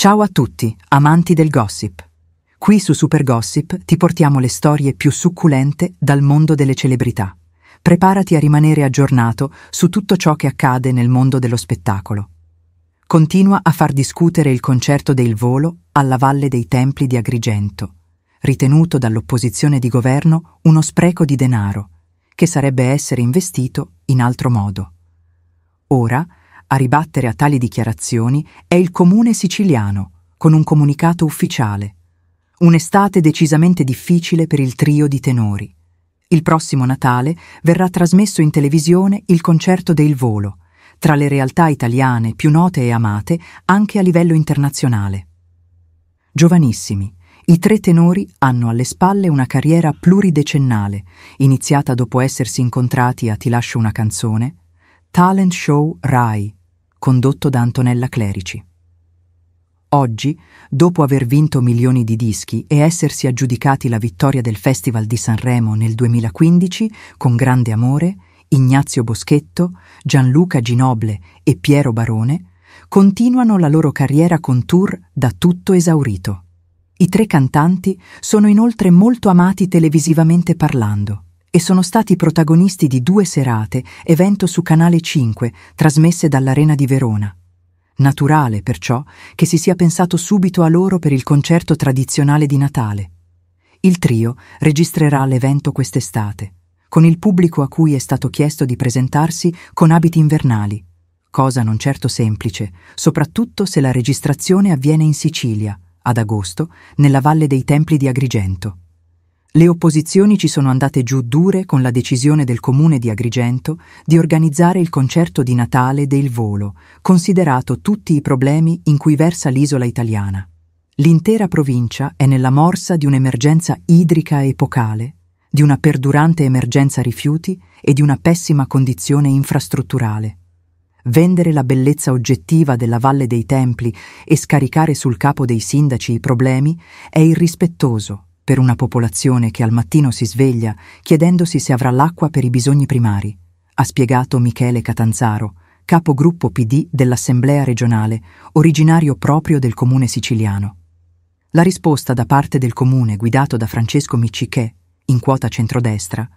Ciao a tutti, amanti del gossip. Qui su Super Gossip ti portiamo le storie più succulente dal mondo delle celebrità. Preparati a rimanere aggiornato su tutto ciò che accade nel mondo dello spettacolo. Continua a far discutere il concerto del volo alla Valle dei Templi di Agrigento, ritenuto dall'opposizione di governo uno spreco di denaro, che sarebbe essere investito in altro modo. Ora, a ribattere a tali dichiarazioni è il comune siciliano, con un comunicato ufficiale. Un'estate decisamente difficile per il trio di tenori. Il prossimo Natale verrà trasmesso in televisione il concerto del volo, tra le realtà italiane più note e amate anche a livello internazionale. Giovanissimi, i tre tenori hanno alle spalle una carriera pluridecennale, iniziata dopo essersi incontrati a Ti lascio una canzone, Talent Show Rai condotto da Antonella Clerici. Oggi, dopo aver vinto milioni di dischi e essersi aggiudicati la vittoria del Festival di Sanremo nel 2015, con grande amore, Ignazio Boschetto, Gianluca Ginoble e Piero Barone continuano la loro carriera con tour da tutto esaurito. I tre cantanti sono inoltre molto amati televisivamente parlando e sono stati protagonisti di due serate, evento su Canale 5, trasmesse dall'Arena di Verona. Naturale, perciò, che si sia pensato subito a loro per il concerto tradizionale di Natale. Il trio registrerà l'evento quest'estate, con il pubblico a cui è stato chiesto di presentarsi con abiti invernali, cosa non certo semplice, soprattutto se la registrazione avviene in Sicilia, ad agosto, nella Valle dei Templi di Agrigento. Le opposizioni ci sono andate giù dure con la decisione del comune di Agrigento di organizzare il concerto di Natale del Volo, considerato tutti i problemi in cui versa l'isola italiana. L'intera provincia è nella morsa di un'emergenza idrica epocale, di una perdurante emergenza rifiuti e di una pessima condizione infrastrutturale. Vendere la bellezza oggettiva della Valle dei Templi e scaricare sul capo dei sindaci i problemi è irrispettoso per una popolazione che al mattino si sveglia chiedendosi se avrà l'acqua per i bisogni primari, ha spiegato Michele Catanzaro, capogruppo PD dell'Assemblea regionale, originario proprio del comune siciliano. La risposta da parte del comune guidato da Francesco Miccichè, in quota centrodestra,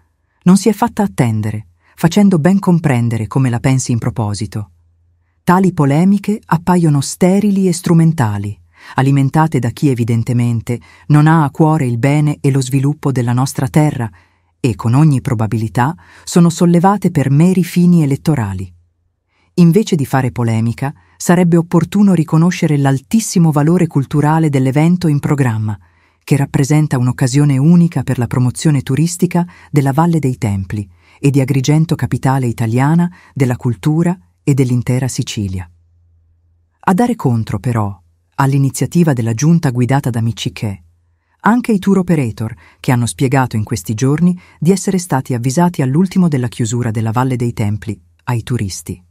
non si è fatta attendere, facendo ben comprendere come la pensi in proposito. Tali polemiche appaiono sterili e strumentali, alimentate da chi evidentemente non ha a cuore il bene e lo sviluppo della nostra terra e con ogni probabilità sono sollevate per meri fini elettorali. Invece di fare polemica, sarebbe opportuno riconoscere l'altissimo valore culturale dell'evento in programma, che rappresenta un'occasione unica per la promozione turistica della Valle dei Templi e di Agrigento capitale italiana, della cultura e dell'intera Sicilia. A dare contro, però, all'iniziativa della giunta guidata da Michiché, anche i tour operator che hanno spiegato in questi giorni di essere stati avvisati all'ultimo della chiusura della Valle dei Templi ai turisti.